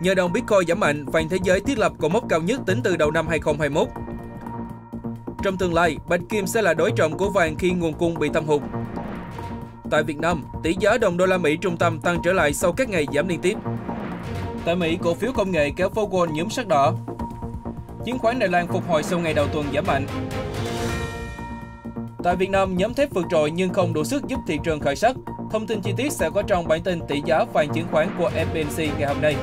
Nhờ đồng Bitcoin giảm mạnh, vàng thế giới thiết lập cột mốc cao nhất tính từ đầu năm 2021. Trong tương lai, bạch kim sẽ là đối trọng của vàng khi nguồn cung bị thâm hụt. Tại Việt Nam, tỷ giá đồng đô la Mỹ trung tâm tăng trở lại sau các ngày giảm liên tiếp. Tại Mỹ, cổ phiếu công nghệ kéo phố Wall nhóm sắc đỏ. Chứng khoán Đài Loan phục hồi sau ngày đầu tuần giảm mạnh. Tại Việt Nam, nhóm thép vượt trội nhưng không đủ sức giúp thị trường khởi sắc. Thông tin chi tiết sẽ có trong bản tin tỷ giá vàng chứng khoán của FBNC ngày hôm nay.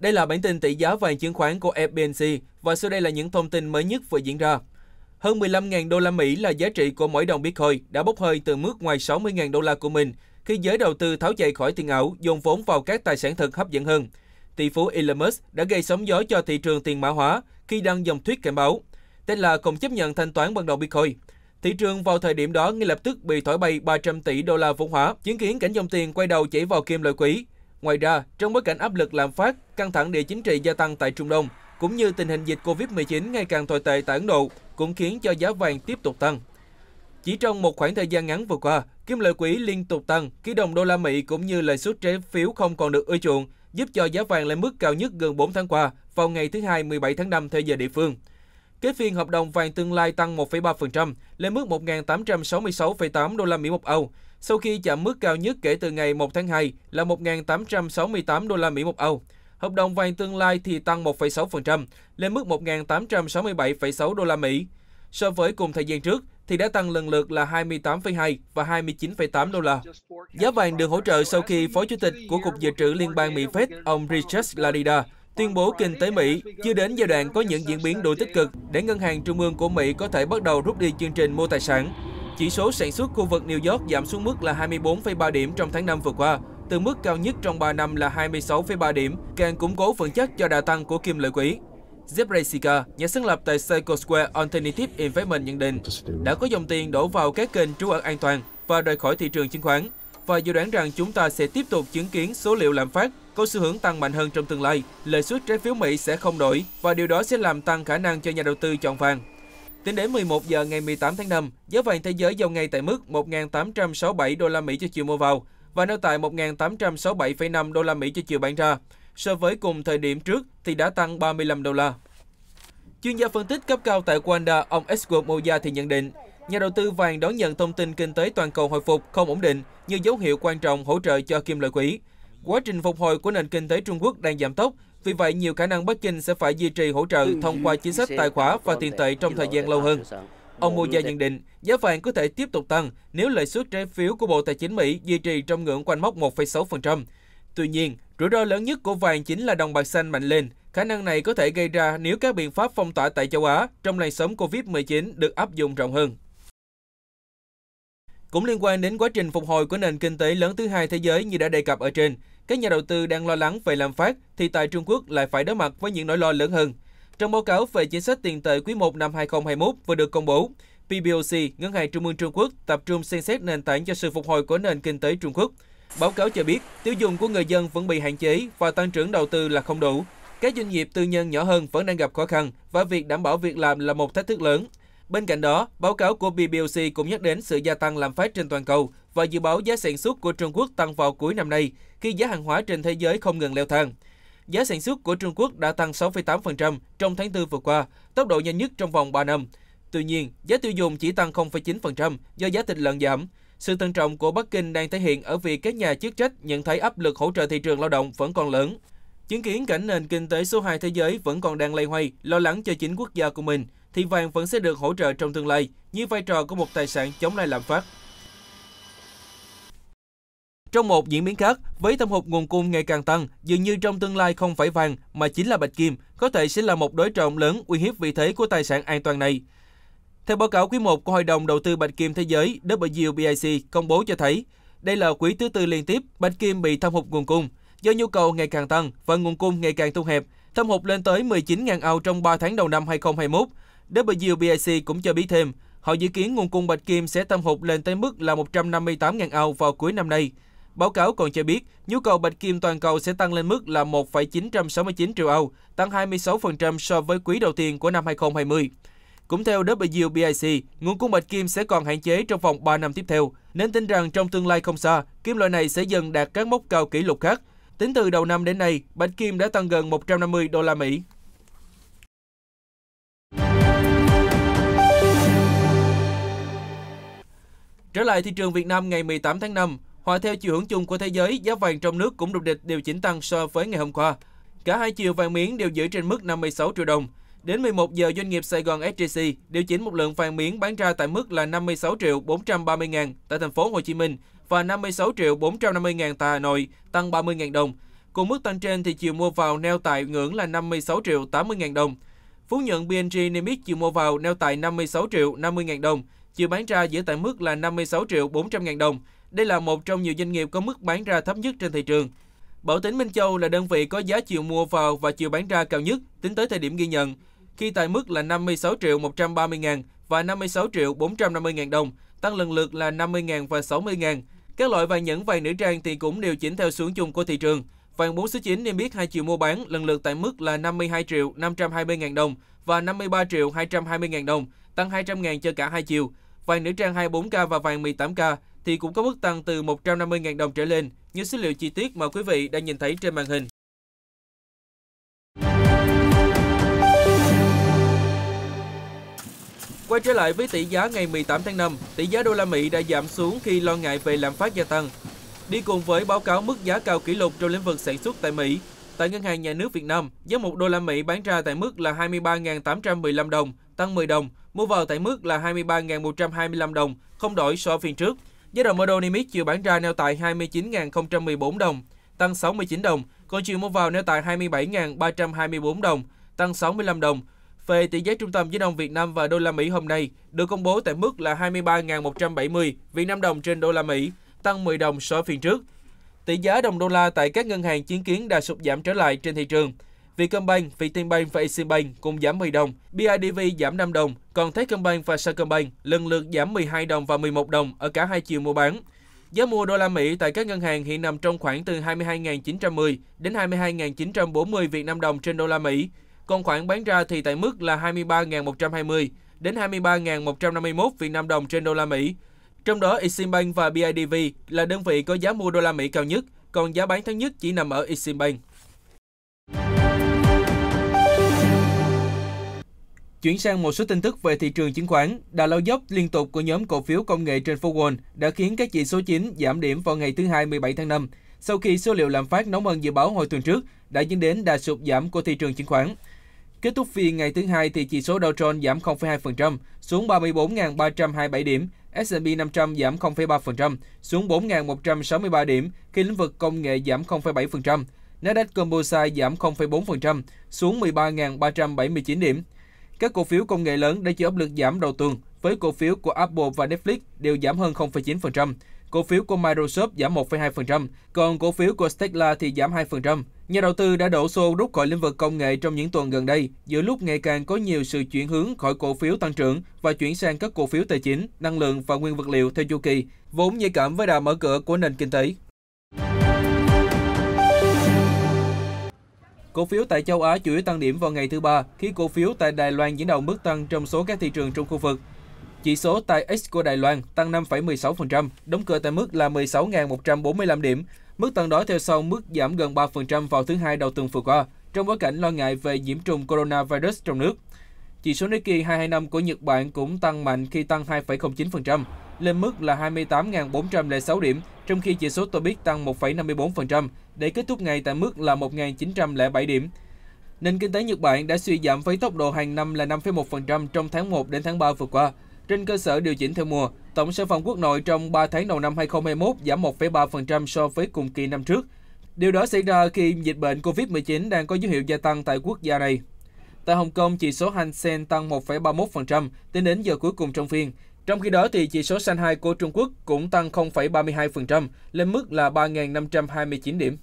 Đây là bản tin tỷ giá vàng chứng khoán của FBNC và sau đây là những thông tin mới nhất vừa diễn ra. Hơn 15.000 đô la Mỹ là giá trị của mỗi đồng Bitcoin đã bốc hơi từ mức ngoài 60.000 đô la của mình khi giới đầu tư tháo chạy khỏi tiền ảo dồn vốn vào các tài sản thực hấp dẫn hơn. Tỷ phú Elon Musk đã gây sóng gió cho thị trường tiền mã hóa khi đăng dòng tweet cảnh báo là không chấp nhận thanh toán bằng đồng Bitcoin. Thị trường vào thời điểm đó ngay lập tức bị thổi bay 300 tỷ đô la vốn hóa, chứng kiến cảnh dòng tiền quay đầu chảy vào kim loại quý. Ngoài ra, trong bối cảnh áp lực lạm phát, căng thẳng địa chính trị gia tăng tại Trung Đông, cũng như tình hình dịch Covid-19 ngày càng tồi tệ tại Ấn Độ, cũng khiến cho giá vàng tiếp tục tăng. Chỉ trong một khoảng thời gian ngắn vừa qua, kim lợi quỹ liên tục tăng, ký đồng đô la Mỹ cũng như lợi suất trái phiếu không còn được ưa chuộng, giúp cho giá vàng lên mức cao nhất gần 4 tháng qua vào ngày thứ Hai 17 tháng 5 theo giờ địa phương. Kết phiên hợp đồng vàng tương lai tăng 1,3% lên mức 1.866,8 đô la Mỹ một âu sau khi chạm mức cao nhất kể từ ngày 1 tháng 2 là 1.868 đô la Mỹ một ao. Hợp đồng vàng tương lai thì tăng 1,6% lên mức 1.867,6 đô la Mỹ. So với cùng thời gian trước thì đã tăng lần lượt là 28,2 và 29,8 đô la. Giá vàng được hỗ trợ sau khi Phó Chủ tịch của Cục Dự trữ Liên bang Mỹ Fed, ông Richard Ladida, tuyên bố kinh tế Mỹ chưa đến giai đoạn có những diễn biến đủ tích cực để ngân hàng trung ương của Mỹ có thể bắt đầu rút đi chương trình mua tài sản. Chỉ số sản xuất khu vực New York giảm xuống mức là 24,3 điểm trong tháng 5 vừa qua, từ mức cao nhất trong 3 năm là 26,3 điểm, càng củng cố vững chắc cho đà tăng của kim loại quý. Jeff Resica, nhà sáng lập tại Circle Square Alternative Investment nhận định, đã có dòng tiền đổ vào các kênh trú ẩn an toàn và rời khỏi thị trường chứng khoán, và dự đoán rằng chúng ta sẽ tiếp tục chứng kiến số liệu lạm phát có xu hướng tăng mạnh hơn trong tương lai, lợi suất trái phiếu Mỹ sẽ không đổi và điều đó sẽ làm tăng khả năng cho nhà đầu tư chọn vàng. Tính đến 11 giờ ngày 18 tháng 5, giá vàng thế giới giao ngay tại mức 1.867 đô la Mỹ cho chiều mua vào và nơi tại 1.867,5 đô la Mỹ cho chiều bán ra. So với cùng thời điểm trước thì đã tăng 35 đô la. Chuyên gia phân tích cấp cao tại Rwanda, ông Esco Moya thì nhận định, nhà đầu tư vàng đón nhận thông tin kinh tế toàn cầu hồi phục không ổn định như dấu hiệu quan trọng hỗ trợ cho kim loại quý. Quá trình phục hồi của nền kinh tế Trung Quốc đang giảm tốc vì vậy, nhiều khả năng Bắc Kinh sẽ phải duy trì hỗ trợ thông qua chính sách tài khoá và tiền tệ trong thời gian lâu hơn. Ông Moya nhận định giá vàng có thể tiếp tục tăng nếu lãi suất trái phiếu của Bộ Tài chính Mỹ duy trì trong ngưỡng quanh mốc 1,6%. Tuy nhiên, rủi ro lớn nhất của vàng chính là đồng bạc xanh mạnh lên. Khả năng này có thể gây ra nếu các biện pháp phong tỏa tại châu Á trong làn sóng COVID-19 được áp dụng rộng hơn. Cũng liên quan đến quá trình phục hồi của nền kinh tế lớn thứ hai thế giới như đã đề cập ở trên, các nhà đầu tư đang lo lắng về lạm phát thì tại Trung Quốc lại phải đối mặt với những nỗi lo lớn hơn. Trong báo cáo về chính sách tiền tệ quý 1 năm 2021 vừa được công bố, PBOC, Ngân hàng Trung ương Trung Quốc tập trung xem xét nền tảng cho sự phục hồi của nền kinh tế Trung Quốc. Báo cáo cho biết, tiêu dùng của người dân vẫn bị hạn chế và tăng trưởng đầu tư là không đủ. Các doanh nghiệp tư nhân nhỏ hơn vẫn đang gặp khó khăn và việc đảm bảo việc làm là một thách thức lớn. Bên cạnh đó, báo cáo của BBOC cũng nhắc đến sự gia tăng lạm phát trên toàn cầu và dự báo giá sản xuất của Trung Quốc tăng vào cuối năm nay khi giá hàng hóa trên thế giới không ngừng leo thang. Giá sản xuất của Trung Quốc đã tăng 6,8% trong tháng 4 vừa qua, tốc độ nhanh nhất trong vòng 3 năm. Tuy nhiên, giá tiêu dùng chỉ tăng 0,9% do giá thịt lợn giảm. Sự thận trọng của Bắc Kinh đang thể hiện ở việc các nhà chức trách nhận thấy áp lực hỗ trợ thị trường lao động vẫn còn lớn. Chứng kiến cảnh nền kinh tế số 2 thế giới vẫn còn đang lây hoay, lo lắng cho chính quốc gia của mình – thì vàng vẫn sẽ được hỗ trợ trong tương lai như vai trò của một tài sản chống lại lạm phát. Trong một diễn biến khác, với thâm hụt nguồn cung ngày càng tăng, dường như trong tương lai không phải vàng mà chính là bạch kim có thể sẽ là một đối trọng lớn uy hiếp vị thế của tài sản an toàn này. Theo báo cáo quý 1 của Hội đồng Đầu tư Bạch Kim Thế giới WBIC công bố cho thấy, đây là quý thứ tư liên tiếp bạch kim bị thâm hụt nguồn cung do nhu cầu ngày càng tăng và nguồn cung ngày càng thu hẹp, thâm hụt lên tới 19.000 ao trong 3 tháng đầu năm 2021, WBAC cũng cho biết thêm, họ dự kiến nguồn cung bạch kim sẽ tăng hụt lên tới mức là 158.000 ao vào cuối năm nay. Báo cáo còn cho biết, nhu cầu bạch kim toàn cầu sẽ tăng lên mức là 1,969 triệu ao, tăng 26% so với quý đầu tiên của năm 2020. Cũng theo WBIC, nguồn cung bạch kim sẽ còn hạn chế trong vòng 3 năm tiếp theo, nên tin rằng trong tương lai không xa, kim loại này sẽ dần đạt các mốc cao kỷ lục khác. Tính từ đầu năm đến nay, bạch kim đã tăng gần 150 đô la Mỹ. Trở lại thị trường Việt Nam ngày 18 tháng 5, hòa theo chiều hướng chung của thế giới, giá vàng trong nước cũng đột địch điều chỉnh tăng so với ngày hôm qua. Cả hai chiều vàng miếng đều giữ trên mức 56 triệu đồng. Đến 11 giờ doanh nghiệp Sài Gòn SJC điều chỉnh một lượng vàng miếng bán ra tại mức là 56 triệu 430 ngàn tại thành phố Hồ Chí Minh và 56 triệu 450 ngàn tại Hà Nội, tăng 30 ngàn đồng. Cùng mức tăng trên thì chiều mua vào neo tại ngưỡng là 56 triệu 80 ngàn đồng. Phú nhận BNG niêm yết chiều mua vào neo tại 56 triệu 50 ngàn đồng. Chiều bán ra giữ tại mức là 56 triệu 400 ngàn đồng. Đây là một trong nhiều doanh nghiệp có mức bán ra thấp nhất trên thị trường. Bảo Tín Minh Châu là đơn vị có giá chiều mua vào và chiều bán ra cao nhất tính tới thời điểm ghi nhận, khi tại mức là 56 triệu 130 ngàn và 56 triệu 450 ngàn đồng, tăng lần lượt là 50 ngàn và 60 ngàn. Các loại vàng nhẫn vàng nữ trang thì cũng điều chỉnh theo xuống chung của thị trường. Vàng 4 số 9 niêm yết hai chiều mua bán lần lượt tại mức là 52 triệu 520 ngàn đồng và 53 triệu 220 ngàn đồng, tăng 200.000 cho cả hai chiều. Vàng nữ trang 24K và vàng 18K thì cũng có mức tăng từ 150.000 đồng trở lên, như số liệu chi tiết mà quý vị đang nhìn thấy trên màn hình. Quay trở lại với tỷ giá ngày 18 tháng 5, tỷ giá đô la Mỹ đã giảm xuống khi lo ngại về lạm phát gia tăng. Đi cùng với báo cáo mức giá cao kỷ lục trong lĩnh vực sản xuất tại Mỹ, Tại Ngân hàng Nhà nước Việt Nam, giá 1 đô la Mỹ bán ra tại mức là 23.815 đồng, tăng 10 đồng, mua vào tại mức là 23.125 đồng, không đổi so phiên trước. Giá đồng euro niêm yết chiều bán ra neo tại 29.014 đồng, tăng 69 đồng, còn chiều mua vào neo tại 27.324 đồng, tăng 65 đồng. Về tỷ giá trung tâm giữa đồng Việt Nam và đô la Mỹ hôm nay được công bố tại mức là 23.170 Việt Nam đồng trên đô la Mỹ, tăng 10 đồng so phiên trước. Tỷ giá đồng đô la tại các ngân hàng chứng kiến đã sụt giảm trở lại trên thị trường. Vietcombank, Vietinbank và Eximbank cùng giảm 10 đồng, BIDV giảm 5 đồng, còn Techcombank và Sacombank lần lượt giảm 12 đồng và 11 đồng ở cả hai chiều mua bán. Giá mua đô la Mỹ tại các ngân hàng hiện nằm trong khoảng từ 22.910 đến 22.940 Việt Nam đồng trên đô la Mỹ, còn khoảng bán ra thì tại mức là 23.120 đến 23.151 Việt Nam đồng trên đô la Mỹ, trong đó, Eximbank và BIDV là đơn vị có giá mua đô la Mỹ cao nhất, còn giá bán thấp nhất chỉ nằm ở Eximbank. Chuyển sang một số tin tức về thị trường chứng khoán, đà lao dốc liên tục của nhóm cổ phiếu công nghệ trên phố Wall đã khiến các chỉ số 9 giảm điểm vào ngày thứ Hai 17 tháng 5, sau khi số liệu lạm phát nóng hơn dự báo hồi tuần trước đã dẫn đến đà sụt giảm của thị trường chứng khoán. Kết thúc phiên ngày thứ Hai thì chỉ số Dow Jones giảm 0,2% xuống 34.327 điểm, S&P 500 giảm 0,3% xuống 4.163 điểm khi lĩnh vực công nghệ giảm 0,7%. Nasdaq Composite giảm 0,4% xuống 13.379 điểm. Các cổ phiếu công nghệ lớn đã chịu áp lực giảm đầu tuần với cổ phiếu của Apple và Netflix đều giảm hơn 0,9%. Cổ phiếu của Microsoft giảm 1,2%, còn cổ phiếu của Tesla thì giảm 2%. Nhà đầu tư đã đổ xô rút khỏi lĩnh vực công nghệ trong những tuần gần đây, giữa lúc ngày càng có nhiều sự chuyển hướng khỏi cổ phiếu tăng trưởng và chuyển sang các cổ phiếu tài chính, năng lượng và nguyên vật liệu theo chu kỳ, vốn nhạy cảm với đà mở cửa của nền kinh tế. Cổ phiếu tại châu Á chủ yếu tăng điểm vào ngày thứ ba, khi cổ phiếu tại Đài Loan dẫn đầu mức tăng trong số các thị trường trong khu vực. Chỉ số tại X của Đài Loan tăng 5,16%, đóng cửa tại mức là 16.145 điểm. Mức tăng đó theo sau mức giảm gần 3% vào thứ hai đầu tuần vừa qua, trong bối cảnh lo ngại về nhiễm trùng coronavirus trong nước. Chỉ số Nikkei 225 của Nhật Bản cũng tăng mạnh khi tăng 2,09%, lên mức là 28.406 điểm, trong khi chỉ số Tobit tăng 1,54% để kết thúc ngày tại mức là 1.907 điểm. Nền kinh tế Nhật Bản đã suy giảm với tốc độ hàng năm là 5,1% trong tháng 1 đến tháng 3 vừa qua, trên cơ sở điều chỉnh theo mùa, tổng sản phẩm quốc nội trong 3 tháng đầu năm 2021 giảm 1,3% so với cùng kỳ năm trước. Điều đó xảy ra khi dịch bệnh COVID-19 đang có dấu hiệu gia tăng tại quốc gia này. Tại Hồng Kông, chỉ số Hang Seng tăng 1,31% tính đến giờ cuối cùng trong phiên. Trong khi đó, thì chỉ số Shanghai của Trung Quốc cũng tăng 0,32% lên mức là 3.529 điểm.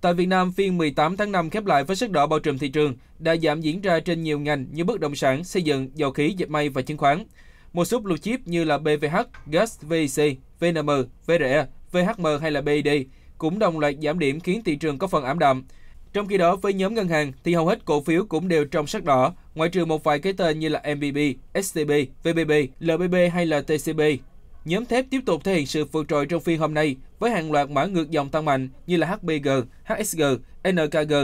Tại Việt Nam, phiên 18 tháng 5 khép lại với sức đỏ bao trùm thị trường đã giảm diễn ra trên nhiều ngành như bất động sản, xây dựng, dầu khí, dệt may và chứng khoán. Một số blue chip như là BVH, GAS, VIC, VNM, VRE, VHM hay là BID cũng đồng loạt giảm điểm khiến thị trường có phần ảm đạm. Trong khi đó, với nhóm ngân hàng thì hầu hết cổ phiếu cũng đều trong sắc đỏ, ngoại trừ một vài cái tên như là MBB, SCB, VBB, LBB hay là TCB. Nhóm thép tiếp tục thể hiện sự vượt trội trong phiên hôm nay với hàng loạt mã ngược dòng tăng mạnh như là HBG, HSG, NKG,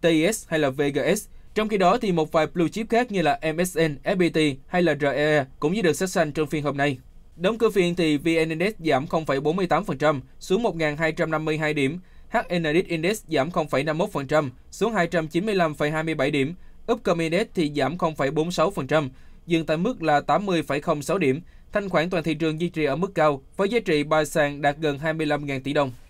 TIS hay là VGS. Trong khi đó thì một vài blue chip khác như là MSN, FPT hay là REE e cũng như được sách xanh trong phiên hôm nay. Đóng cửa phiên thì VN Index giảm 0,48% xuống 1.252 điểm, HNX Index giảm 0,51% xuống 295,27 điểm, Upcom Index thì giảm 0,46%, dừng tại mức là 80,06 điểm. Thanh khoản toàn thị trường duy trì ở mức cao với giá trị bài sàn đạt gần 25.000 tỷ đồng.